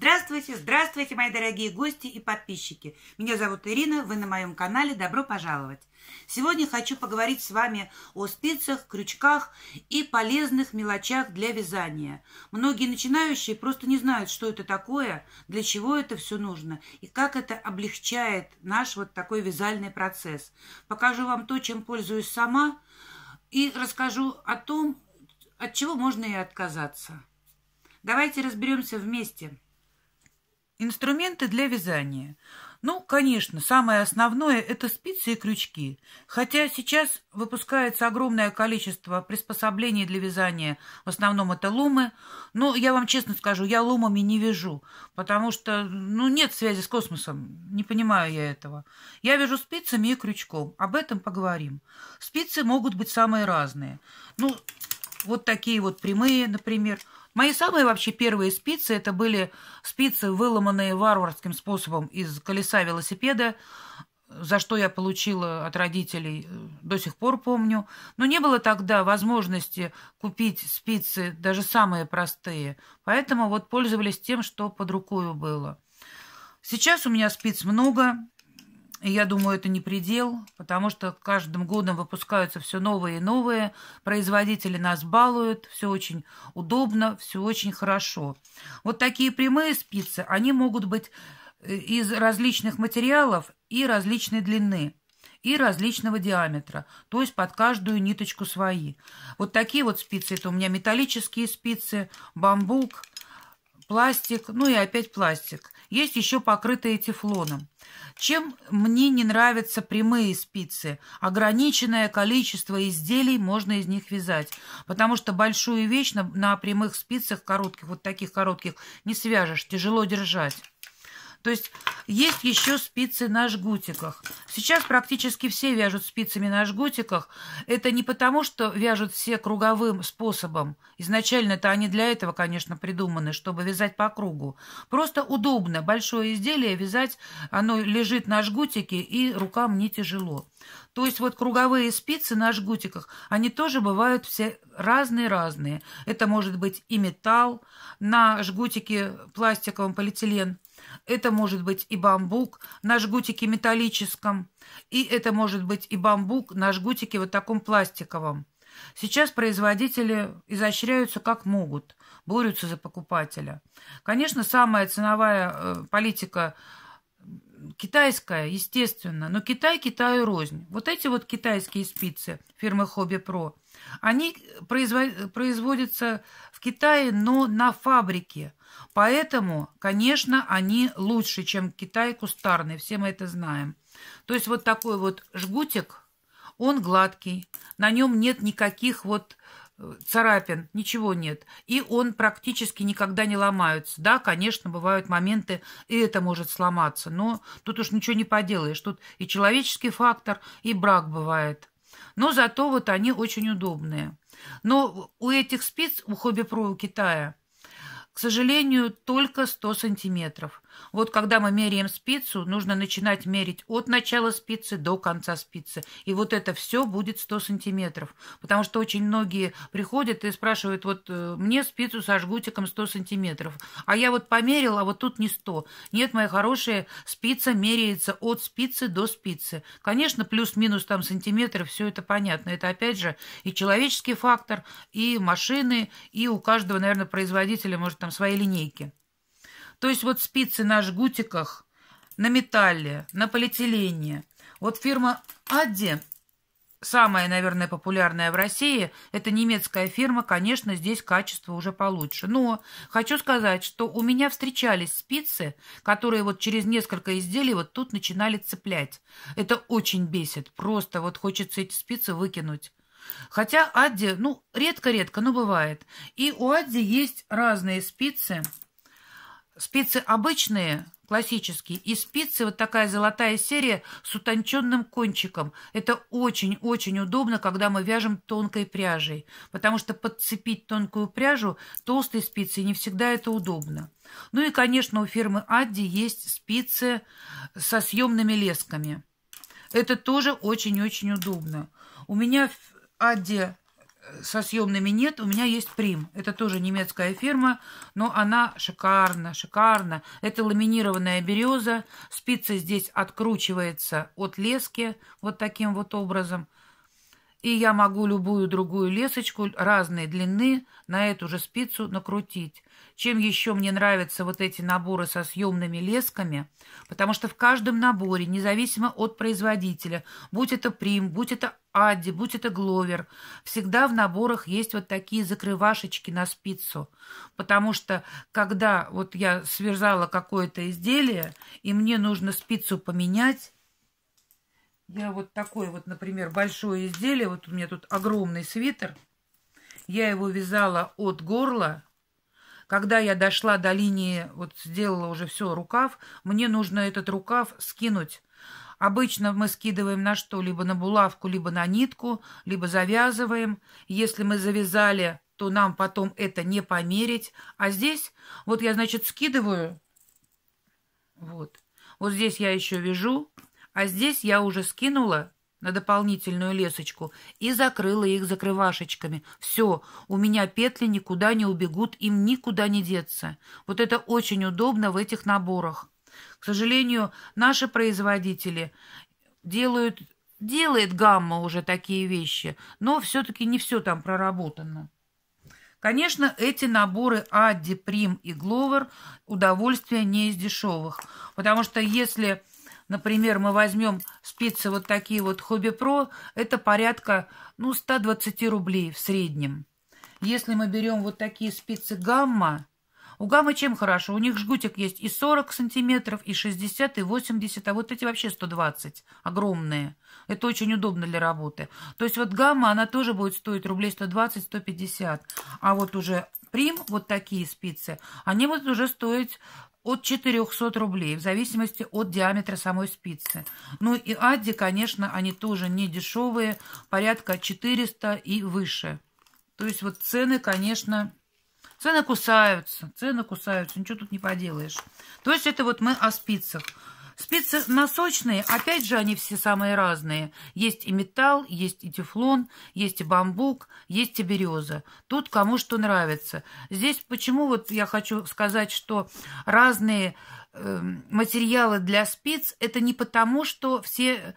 Здравствуйте, здравствуйте, мои дорогие гости и подписчики. Меня зовут Ирина, вы на моем канале, добро пожаловать. Сегодня хочу поговорить с вами о спицах, крючках и полезных мелочах для вязания. Многие начинающие просто не знают, что это такое, для чего это все нужно и как это облегчает наш вот такой вязальный процесс. Покажу вам то, чем пользуюсь сама и расскажу о том, от чего можно и отказаться. Давайте разберемся вместе. Инструменты для вязания. Ну, конечно, самое основное – это спицы и крючки. Хотя сейчас выпускается огромное количество приспособлений для вязания. В основном это лумы. Но я вам честно скажу, я лумами не вяжу, потому что ну, нет связи с космосом. Не понимаю я этого. Я вяжу спицами и крючком. Об этом поговорим. Спицы могут быть самые разные. Ну, вот такие вот прямые, например. Мои самые вообще первые спицы, это были спицы, выломанные варварским способом из колеса велосипеда, за что я получила от родителей, э, до сих пор помню. Но не было тогда возможности купить спицы, даже самые простые. Поэтому вот пользовались тем, что под рукой было. Сейчас у меня спиц много, и я думаю, это не предел, потому что каждым годом выпускаются все новые и новые. Производители нас балуют, все очень удобно, все очень хорошо. Вот такие прямые спицы, они могут быть э, из различных материалов и различной длины и различного диаметра, то есть под каждую ниточку свои. Вот такие вот спицы, это у меня металлические спицы, бамбук, пластик, ну и опять пластик. Есть еще покрытые тефлоном. Чем мне не нравятся прямые спицы? Ограниченное количество изделий можно из них вязать, потому что большую вещь на, на прямых спицах, коротких, вот таких коротких, не свяжешь, тяжело держать. То есть есть еще спицы на жгутиках. Сейчас практически все вяжут спицами на жгутиках. Это не потому, что вяжут все круговым способом. Изначально-то они для этого, конечно, придуманы, чтобы вязать по кругу. Просто удобно. Большое изделие вязать, оно лежит на жгутике, и рукам не тяжело. То есть вот круговые спицы на жгутиках, они тоже бывают все разные-разные. Это может быть и металл, на жгутике пластиковом полиэтилен – это может быть и бамбук на жгутике металлическом, и это может быть и бамбук на жгутике вот таком пластиковом. Сейчас производители изощряются как могут, борются за покупателя. Конечно, самая ценовая э, политика китайская, естественно, но Китай Китаю рознь. Вот эти вот китайские спицы фирмы Хобби Про, они производятся в Китае, но на фабрике – Поэтому, конечно, они лучше, чем Китай кустарный, все мы это знаем. То есть вот такой вот жгутик, он гладкий, на нем нет никаких вот э, царапин, ничего нет. И он практически никогда не ломается. Да, конечно, бывают моменты, и это может сломаться, но тут уж ничего не поделаешь. Тут и человеческий фактор, и брак бывает. Но зато вот они очень удобные. Но у этих спиц, у хобби-про у Китая – к сожалению, только 100 сантиметров. Вот когда мы меряем спицу, нужно начинать мерить от начала спицы до конца спицы. И вот это все будет 100 сантиметров. Потому что очень многие приходят и спрашивают, вот э, мне спицу со жгутиком 100 сантиметров. А я вот померил, а вот тут не 100. Нет, моя хорошая, спица меряется от спицы до спицы. Конечно, плюс-минус там сантиметров, все это понятно. Это опять же и человеческий фактор, и машины, и у каждого, наверное, производителя, может, там свои линейки. То есть вот спицы на жгутиках, на металле, на полиэтилене. Вот фирма Адди, самая, наверное, популярная в России, это немецкая фирма, конечно, здесь качество уже получше. Но хочу сказать, что у меня встречались спицы, которые вот через несколько изделий вот тут начинали цеплять. Это очень бесит, просто вот хочется эти спицы выкинуть. Хотя Адди, ну, редко-редко, но бывает. И у Адди есть разные спицы – Спицы обычные, классические, и спицы, вот такая золотая серия с утонченным кончиком. Это очень-очень удобно, когда мы вяжем тонкой пряжей, потому что подцепить тонкую пряжу толстой спицей не всегда это удобно. Ну и, конечно, у фирмы Адди есть спицы со съемными лесками. Это тоже очень-очень удобно. У меня в Адди со съемными нет, у меня есть Прим. Это тоже немецкая фирма, но она шикарна, шикарна. Это ламинированная береза, спица здесь откручивается от лески вот таким вот образом и я могу любую другую лесочку разной длины на эту же спицу накрутить. Чем еще мне нравятся вот эти наборы со съемными лесками, потому что в каждом наборе, независимо от производителя, будь это Прим, будь это Адди, будь это Гловер, всегда в наборах есть вот такие закрывашечки на спицу, потому что когда вот я сверзала какое-то изделие, и мне нужно спицу поменять, я вот такое вот, например, большое изделие. Вот у меня тут огромный свитер. Я его вязала от горла. Когда я дошла до линии, вот сделала уже все рукав, мне нужно этот рукав скинуть. Обычно мы скидываем на что? Либо на булавку, либо на нитку, либо завязываем. Если мы завязали, то нам потом это не померить. А здесь вот я, значит, скидываю. Вот. Вот здесь я еще вяжу. А здесь я уже скинула на дополнительную лесочку и закрыла их закрывашечками. Все, у меня петли никуда не убегут, им никуда не деться. Вот это очень удобно в этих наборах. К сожалению, наши производители делают, делает гамма уже такие вещи, но все-таки не все там проработано. Конечно, эти наборы Адди, Прим и Гловер удовольствие не из дешевых, потому что если Например, мы возьмем спицы вот такие вот Хобби Про, это порядка ну, 120 рублей в среднем. Если мы берем вот такие спицы гамма, у гаммы чем хорошо? У них жгутик есть и 40 сантиметров, и 60, и 80, а вот эти вообще 120, огромные. Это очень удобно для работы. То есть вот гамма, она тоже будет стоить рублей 120-150. А вот уже прим, вот такие спицы, они будут уже стоить от 400 рублей, в зависимости от диаметра самой спицы. Ну и адди, конечно, они тоже не дешевые, порядка 400 и выше. То есть вот цены, конечно, цены кусаются, цены кусаются, ничего тут не поделаешь. То есть это вот мы о спицах спицы носочные, опять же, они все самые разные. Есть и металл, есть и тефлон, есть и бамбук, есть и береза. Тут кому что нравится. Здесь почему вот я хочу сказать, что разные э, материалы для спиц, это не потому, что все э,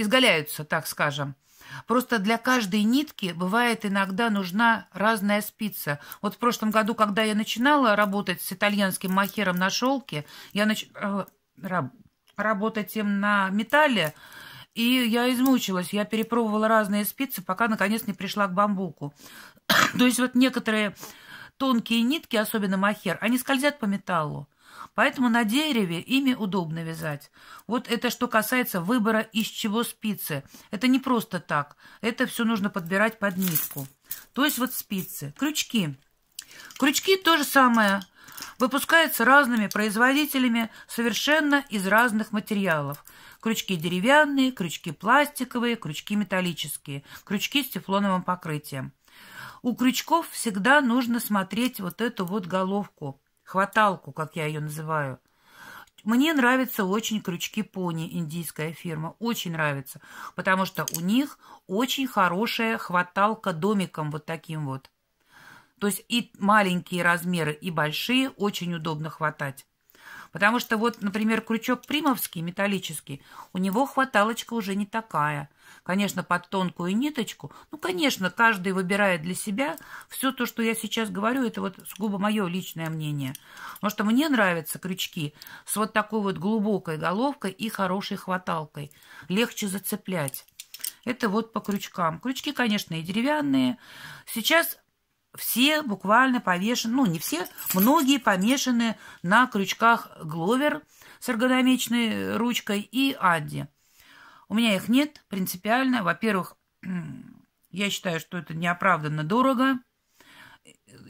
изгаляются, так скажем. Просто для каждой нитки бывает иногда нужна разная спица. Вот в прошлом году, когда я начинала работать с итальянским махером на шелке, я начала э, работать им на металле. И я измучилась, я перепробовала разные спицы, пока наконец не пришла к бамбуку. То есть вот некоторые тонкие нитки, особенно махер, они скользят по металлу. Поэтому на дереве ими удобно вязать. Вот это что касается выбора, из чего спицы. Это не просто так. Это все нужно подбирать под нитку. То есть вот спицы. Крючки. Крючки то же самое – Выпускается разными производителями совершенно из разных материалов. Крючки деревянные, крючки пластиковые, крючки металлические, крючки с тефлоновым покрытием. У крючков всегда нужно смотреть вот эту вот головку, хваталку, как я ее называю. Мне нравятся очень крючки пони, индийская фирма. Очень нравится, потому что у них очень хорошая хваталка домиком вот таким вот. То есть и маленькие размеры, и большие очень удобно хватать. Потому что вот, например, крючок примовский, металлический, у него хваталочка уже не такая. Конечно, под тонкую ниточку. Ну, конечно, каждый выбирает для себя. Все то, что я сейчас говорю, это вот сугубо мое личное мнение. Потому что мне нравятся крючки с вот такой вот глубокой головкой и хорошей хваталкой. Легче зацеплять. Это вот по крючкам. Крючки, конечно, и деревянные. Сейчас все буквально повешены, ну, не все, многие помешаны на крючках Гловер с эргономичной ручкой и Адди. У меня их нет принципиально. Во-первых, я считаю, что это неоправданно дорого.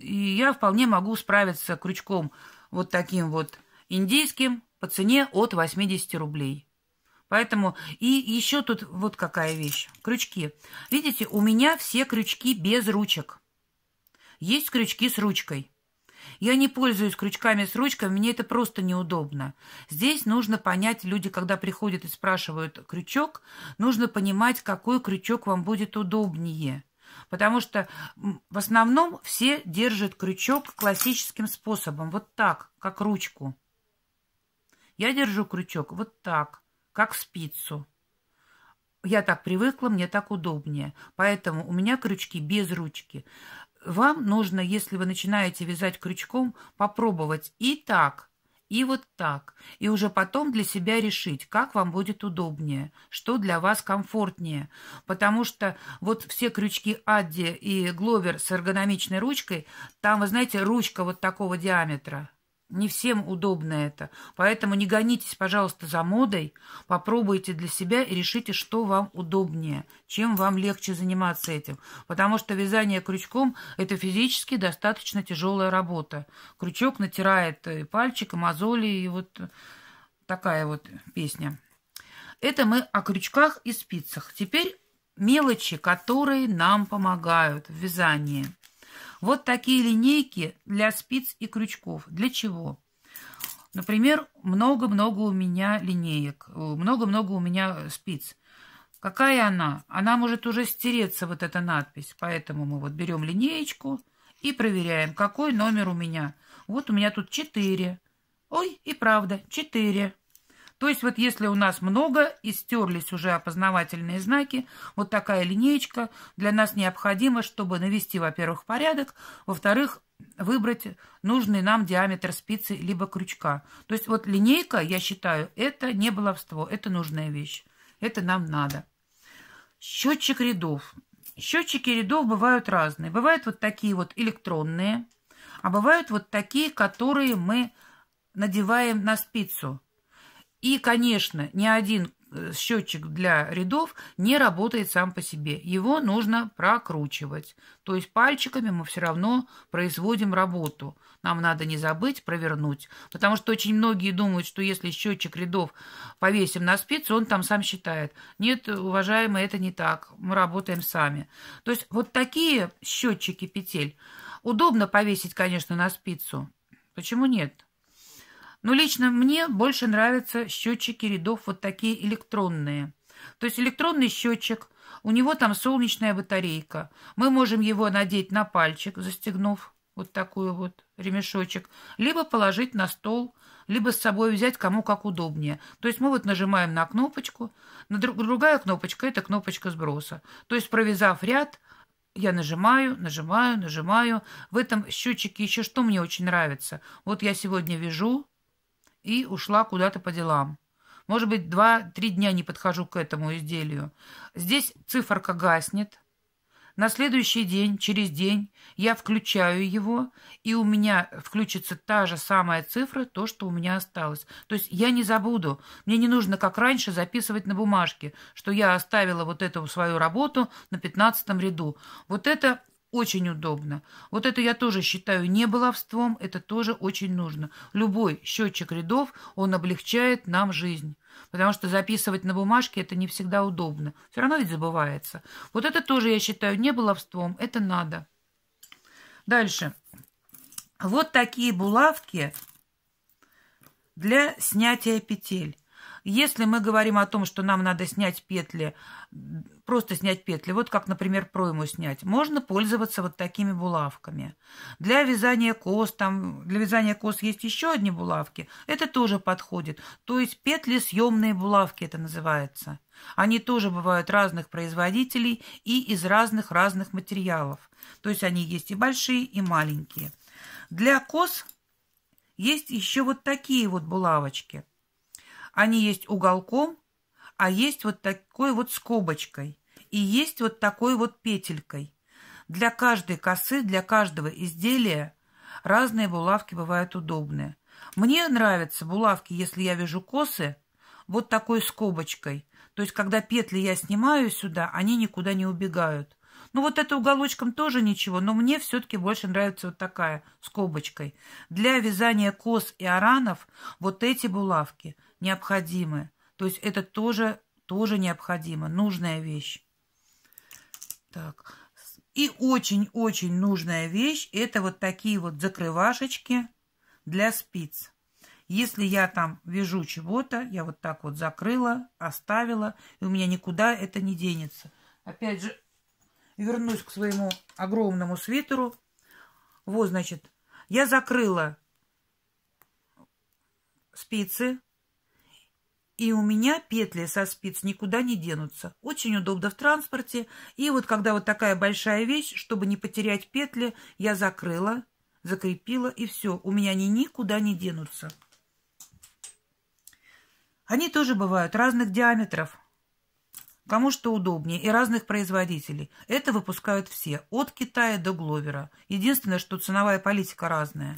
И я вполне могу справиться крючком вот таким вот индийским по цене от 80 рублей. Поэтому и еще тут вот какая вещь. Крючки. Видите, у меня все крючки без ручек. Есть крючки с ручкой. Я не пользуюсь крючками с ручкой, мне это просто неудобно. Здесь нужно понять, люди, когда приходят и спрашивают крючок, нужно понимать, какой крючок вам будет удобнее. Потому что в основном все держат крючок классическим способом, вот так, как ручку. Я держу крючок вот так, как спицу. Я так привыкла, мне так удобнее. Поэтому у меня крючки без ручки. Вам нужно, если вы начинаете вязать крючком, попробовать и так, и вот так, и уже потом для себя решить, как вам будет удобнее, что для вас комфортнее. Потому что вот все крючки Адди и Гловер с эргономичной ручкой, там, вы знаете, ручка вот такого диаметра – не всем удобно это. Поэтому не гонитесь, пожалуйста, за модой. Попробуйте для себя и решите, что вам удобнее, чем вам легче заниматься этим. Потому что вязание крючком – это физически достаточно тяжелая работа. Крючок натирает и э, пальчик, и мозоли, и вот такая вот песня. Это мы о крючках и спицах. Теперь мелочи, которые нам помогают в вязании. Вот такие линейки для спиц и крючков. Для чего? Например, много-много у меня линеек, э, много-много у меня спиц. Какая она? Она может уже стереться, вот эта надпись. Поэтому мы вот берем линеечку и проверяем, какой номер у меня. Вот у меня тут 4. Ой, и правда, 4. То есть вот если у нас много и стерлись уже опознавательные знаки, вот такая линеечка для нас необходима, чтобы навести, во-первых, порядок, во-вторых, выбрать нужный нам диаметр спицы либо крючка. То есть вот линейка, я считаю, это не баловство, это нужная вещь. Это нам надо. Счетчик рядов. Счетчики рядов бывают разные. Бывают вот такие вот электронные, а бывают вот такие, которые мы надеваем на спицу. И, конечно, ни один э, счетчик для рядов не работает сам по себе. Его нужно прокручивать. То есть пальчиками мы все равно производим работу. Нам надо не забыть провернуть. Потому что очень многие думают, что если счетчик рядов повесим на спицу, он там сам считает. Нет, уважаемые, это не так. Мы работаем сами. То есть вот такие счетчики петель удобно повесить, конечно, на спицу. Почему нет? Но лично мне больше нравятся счетчики рядов вот такие электронные. То есть электронный счетчик, у него там солнечная батарейка. Мы можем его надеть на пальчик, застегнув вот такой вот ремешочек, либо положить на стол, либо с собой взять кому как удобнее. То есть мы вот нажимаем на кнопочку, на друг, другая кнопочка – это кнопочка сброса. То есть провязав ряд, я нажимаю, нажимаю, нажимаю. В этом счетчике еще что мне очень нравится. Вот я сегодня вяжу, и ушла куда-то по делам. Может быть, два-три дня не подхожу к этому изделию. Здесь циферка гаснет. На следующий день, через день, я включаю его, и у меня включится та же самая цифра, то, что у меня осталось. То есть я не забуду. Мне не нужно, как раньше, записывать на бумажке, что я оставила вот эту свою работу на пятнадцатом ряду. Вот это очень удобно. Вот это я тоже считаю не баловством, это тоже очень нужно. Любой счетчик рядов, он облегчает нам жизнь. Потому что записывать на бумажке это не всегда удобно. Все равно ведь забывается. Вот это тоже я считаю не баловством, это надо. Дальше. Вот такие булавки для снятия петель. Если мы говорим о том, что нам надо снять петли, просто снять петли, вот как, например, пройму снять, можно пользоваться вот такими булавками. Для вязания кос, там, для вязания кос есть еще одни булавки, это тоже подходит. То есть петли съемные булавки это называется. Они тоже бывают разных производителей и из разных-разных материалов. То есть они есть и большие, и маленькие. Для кос есть еще вот такие вот булавочки – они есть уголком, а есть вот такой вот скобочкой и есть вот такой вот петелькой. Для каждой косы, для каждого изделия разные булавки бывают удобные. Мне нравятся булавки, если я вяжу косы, вот такой скобочкой. То есть, когда петли я снимаю сюда, они никуда не убегают. Ну, вот это уголочком тоже ничего, но мне все-таки больше нравится вот такая скобочкой. Для вязания кос и аранов вот эти булавки – необходимы. То есть это тоже, тоже необходимо, нужная вещь. Так. И очень-очень нужная вещь – это вот такие вот закрывашечки для спиц. Если я там вяжу чего-то, я вот так вот закрыла, оставила, и у меня никуда это не денется. Опять же, вернусь к своему огромному свитеру. Вот, значит, я закрыла спицы, и у меня петли со спиц никуда не денутся. Очень удобно в транспорте. И вот когда вот такая большая вещь, чтобы не потерять петли, я закрыла, закрепила, и все. У меня они никуда не денутся. Они тоже бывают разных диаметров. Кому что удобнее, и разных производителей. Это выпускают все, от Китая до Гловера. Единственное, что ценовая политика разная.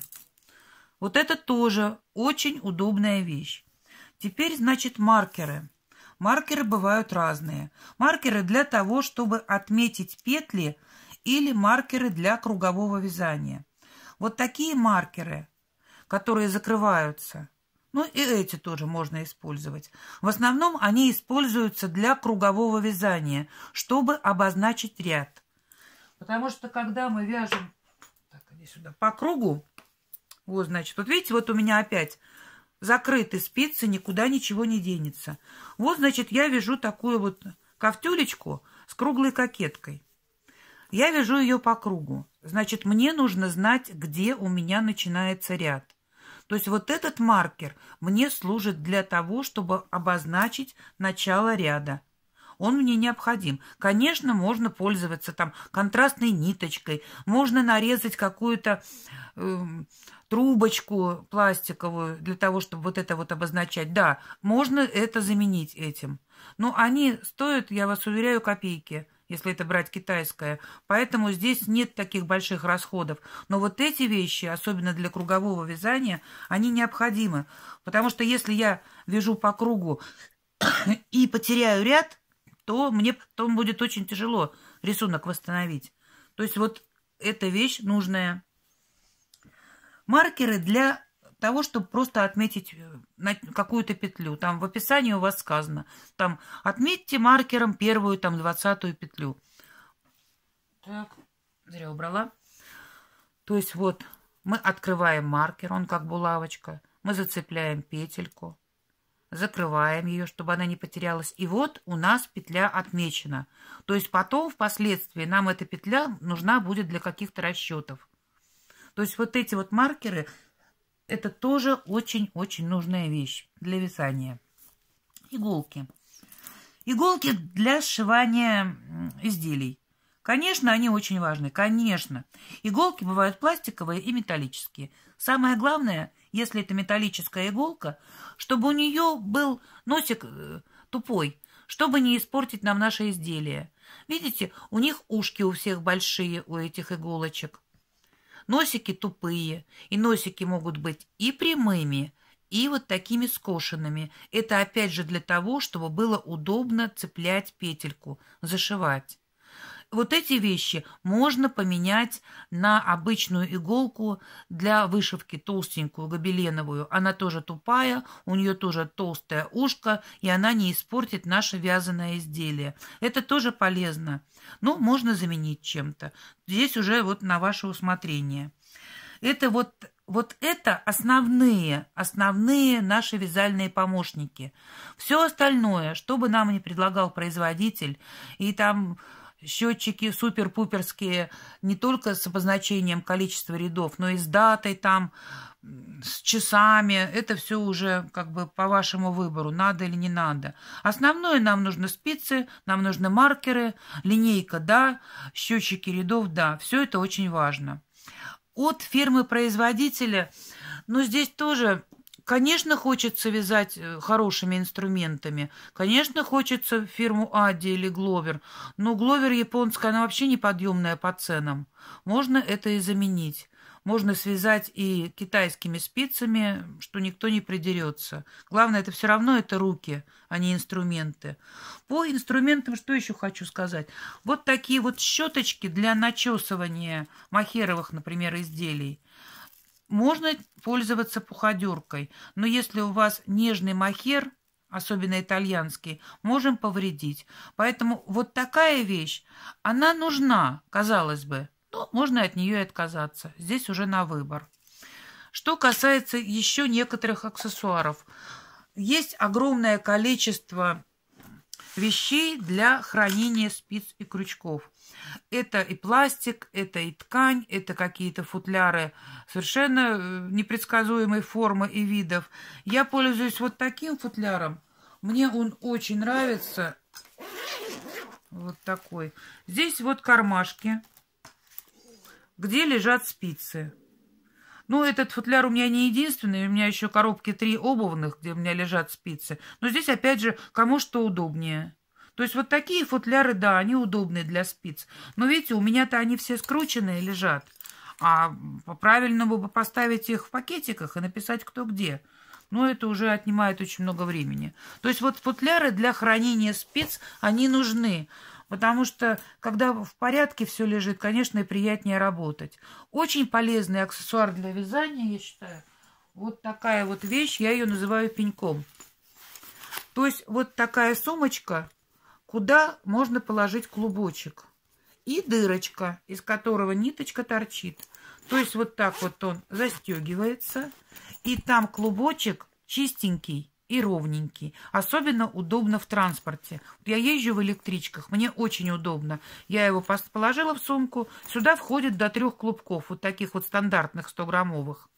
Вот это тоже очень удобная вещь. Теперь, значит, маркеры. Маркеры бывают разные. Маркеры для того, чтобы отметить петли или маркеры для кругового вязания. Вот такие маркеры, которые закрываются, ну и эти тоже можно использовать. В основном они используются для кругового вязания, чтобы обозначить ряд. Потому что когда мы вяжем так, сюда, по кругу, вот значит, вот видите, вот у меня опять закрыты спицы, никуда ничего не денется. Вот, значит, я вяжу такую вот ковтюлечку с круглой кокеткой. Я вяжу ее по кругу. Значит, мне нужно знать, где у меня начинается ряд. То есть вот этот маркер мне служит для того, чтобы обозначить начало ряда он мне необходим. Конечно, можно пользоваться там контрастной ниточкой, можно нарезать какую-то э, трубочку пластиковую для того, чтобы вот это вот обозначать. Да, можно это заменить этим. Но они стоят, я вас уверяю, копейки если это брать китайское. Поэтому здесь нет таких больших расходов. Но вот эти вещи, особенно для кругового вязания, они необходимы. Потому что если я вяжу по кругу и потеряю ряд, то мне потом будет очень тяжело рисунок восстановить. То есть вот эта вещь нужная. Маркеры для того, чтобы просто отметить э, какую-то петлю. Там в описании у вас сказано, там отметьте маркером первую, там двадцатую петлю. Так, зря убрала. То есть вот мы открываем маркер, он как булавочка. Мы зацепляем петельку закрываем ее, чтобы она не потерялась. И вот у нас петля отмечена. То есть потом, впоследствии, нам эта петля нужна будет для каких-то расчетов. То есть вот эти вот маркеры, это тоже очень-очень нужная вещь для вязания. Иголки. Иголки для сшивания изделий. Конечно, они очень важны, конечно. Иголки бывают пластиковые и металлические. Самое главное – если это металлическая иголка, чтобы у нее был носик э, тупой, чтобы не испортить нам наше изделие. Видите, у них ушки у всех большие, у этих иголочек. Носики тупые, и носики могут быть и прямыми, и вот такими скошенными. Это опять же для того, чтобы было удобно цеплять петельку, зашивать. Вот эти вещи можно поменять на обычную иголку для вышивки толстенькую гобеленовую. Она тоже тупая, у нее тоже толстое ушко, и она не испортит наше вязаное изделие. Это тоже полезно. Но ну, можно заменить чем-то. Здесь уже вот на ваше усмотрение. Это вот вот это основные, основные наши вязальные помощники. Все остальное, что бы нам ни предлагал производитель, и там счетчики суперпуперские не только с обозначением количества рядов, но и с датой там, с часами. Это все уже как бы по вашему выбору, надо или не надо. Основное нам нужны спицы, нам нужны маркеры, линейка, да, счетчики рядов, да. Все это очень важно. От фирмы-производителя, ну, здесь тоже Конечно, хочется вязать э, хорошими инструментами. Конечно, хочется фирму Ади или Гловер. Но Гловер японская, она вообще неподъемная по ценам. Можно это и заменить. Можно связать и китайскими спицами, что никто не придерется. Главное, это все равно это руки, а не инструменты. По инструментам что еще хочу сказать? Вот такие вот щеточки для начесывания махеровых, например, изделий. Можно пользоваться пуходеркой, но если у вас нежный махер, особенно итальянский, можем повредить. Поэтому вот такая вещь, она нужна, казалось бы. Но можно от нее и отказаться. Здесь уже на выбор. Что касается еще некоторых аксессуаров. Есть огромное количество вещей для хранения спиц и крючков это и пластик, это и ткань, это какие-то футляры совершенно э, непредсказуемой формы и видов. Я пользуюсь вот таким футляром. Мне он очень нравится. Вот такой. Здесь вот кармашки, где лежат спицы. Ну, этот футляр у меня не единственный. У меня еще коробки три обувных, где у меня лежат спицы. Но здесь, опять же, кому что удобнее. То есть вот такие футляры, да, они удобные для спиц. Но видите, у меня-то они все скрученные лежат. А правильно было бы поставить их в пакетиках и написать кто где. Но это уже отнимает очень много времени. То есть вот футляры для хранения спиц, они нужны. Потому что, когда в порядке все лежит, конечно, и приятнее работать. Очень полезный аксессуар для вязания, я считаю. Вот такая вот вещь, я ее называю пеньком. То есть вот такая сумочка куда можно положить клубочек. И дырочка, из которого ниточка торчит. То есть вот так вот он застегивается. И там клубочек чистенький и ровненький. Особенно удобно в транспорте. Я езжу в электричках, мне очень удобно. Я его положила в сумку. Сюда входит до трех клубков, вот таких вот стандартных 100-граммовых.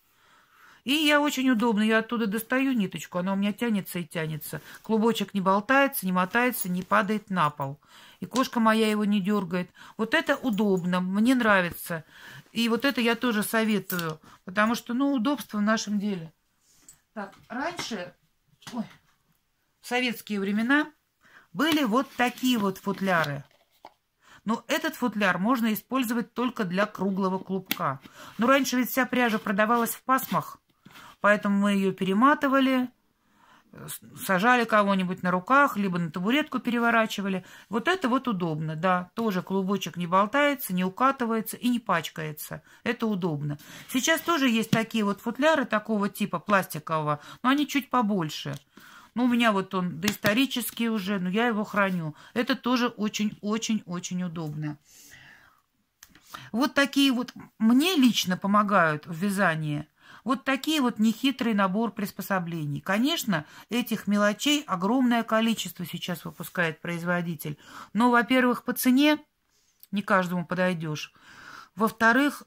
И я очень удобно, я оттуда достаю ниточку, она у меня тянется и тянется. Клубочек не болтается, не мотается, не падает на пол. И кошка моя его не дергает. Вот это удобно, мне нравится. И вот это я тоже советую, потому что, ну, удобство в нашем деле. Так, раньше, ой, в советские времена были вот такие вот футляры. Но этот футляр можно использовать только для круглого клубка. Но раньше ведь вся пряжа продавалась в пасмах. Поэтому мы ее перематывали, сажали кого-нибудь на руках, либо на табуретку переворачивали. Вот это вот удобно, да. Тоже клубочек не болтается, не укатывается и не пачкается. Это удобно. Сейчас тоже есть такие вот футляры такого типа пластикового, но они чуть побольше. Ну, у меня вот он доисторический уже, но я его храню. Это тоже очень-очень-очень удобно. Вот такие вот мне лично помогают в вязании вот такие вот нехитрый набор приспособлений. Конечно, этих мелочей огромное количество сейчас выпускает производитель. Но, во-первых, по цене не каждому подойдешь. Во-вторых,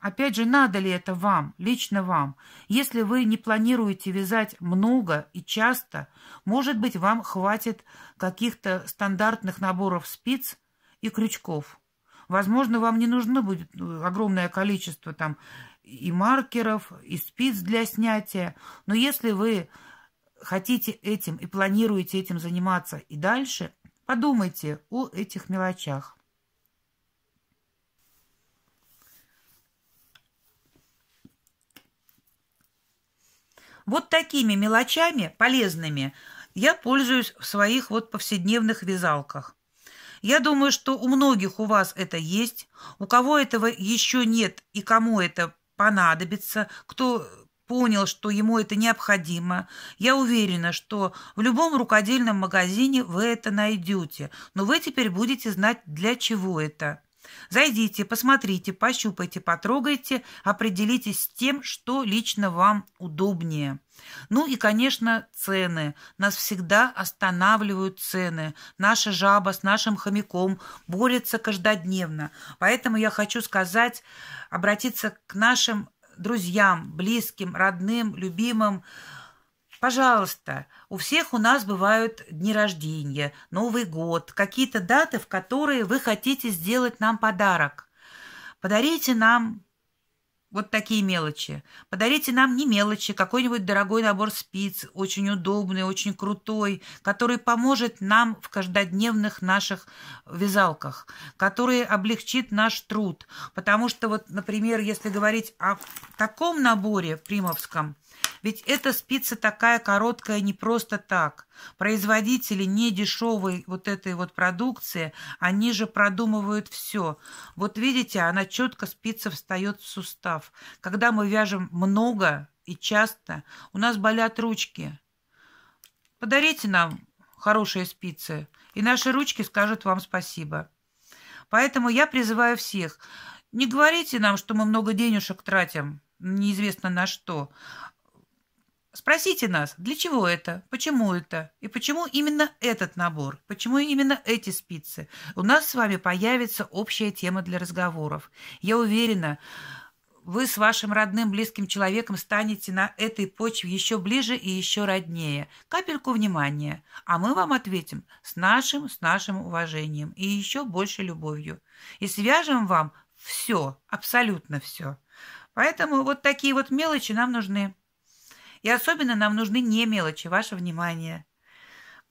опять же, надо ли это вам, лично вам? Если вы не планируете вязать много и часто, может быть, вам хватит каких-то стандартных наборов спиц и крючков. Возможно, вам не нужно будет э, огромное количество там и маркеров, и спиц для снятия. Но если вы хотите этим и планируете этим заниматься и дальше, подумайте о этих мелочах. Вот такими мелочами полезными я пользуюсь в своих вот повседневных вязалках. Я думаю, что у многих у вас это есть, у кого этого еще нет и кому это понадобится, кто понял, что ему это необходимо. Я уверена, что в любом рукодельном магазине вы это найдете, но вы теперь будете знать, для чего это. Зайдите, посмотрите, пощупайте, потрогайте, определитесь с тем, что лично вам удобнее. Ну и, конечно, цены. Нас всегда останавливают цены. Наша жаба с нашим хомяком борется каждодневно. Поэтому я хочу сказать, обратиться к нашим друзьям, близким, родным, любимым, Пожалуйста, у всех у нас бывают дни рождения, Новый год, какие-то даты, в которые вы хотите сделать нам подарок. Подарите нам вот такие мелочи. Подарите нам не мелочи, какой-нибудь дорогой набор спиц, очень удобный, очень крутой, который поможет нам в каждодневных наших вязалках, который облегчит наш труд. Потому что вот, например, если говорить о таком наборе примовском, ведь эта спица такая короткая не просто так. Производители не дешевой вот этой вот продукции, они же продумывают все. Вот видите, она четко спица встает в сустав. Когда мы вяжем много и часто, у нас болят ручки. Подарите нам хорошие спицы, и наши ручки скажут вам спасибо. Поэтому я призываю всех, не говорите нам, что мы много денежек тратим, неизвестно на что. Спросите нас, для чего это, почему это, и почему именно этот набор, почему именно эти спицы. У нас с вами появится общая тема для разговоров. Я уверена, вы с вашим родным, близким человеком станете на этой почве еще ближе и еще роднее. Капельку внимания. А мы вам ответим с нашим, с нашим уважением и еще больше любовью. И свяжем вам все, абсолютно все. Поэтому вот такие вот мелочи нам нужны. И особенно нам нужны не мелочи, ваше внимание.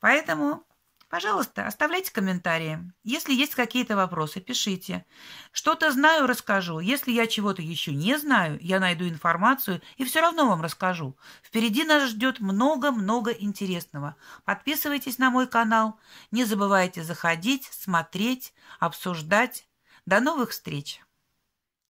Поэтому, пожалуйста, оставляйте комментарии. Если есть какие-то вопросы, пишите. Что-то знаю, расскажу. Если я чего-то еще не знаю, я найду информацию и все равно вам расскажу. Впереди нас ждет много-много интересного. Подписывайтесь на мой канал. Не забывайте заходить, смотреть, обсуждать. До новых встреч!